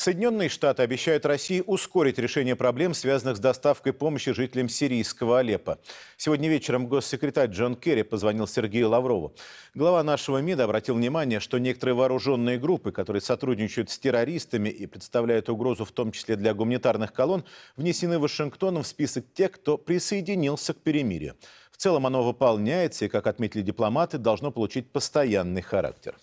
Соединенные Штаты обещают России ускорить решение проблем, связанных с доставкой помощи жителям сирийского Алеппо. Сегодня вечером госсекретарь Джон Керри позвонил Сергею Лаврову. Глава нашего МИДа обратил внимание, что некоторые вооруженные группы, которые сотрудничают с террористами и представляют угрозу в том числе для гуманитарных колонн, внесены Вашингтоном в список тех, кто присоединился к перемирию. В целом оно выполняется и, как отметили дипломаты, должно получить постоянный характер.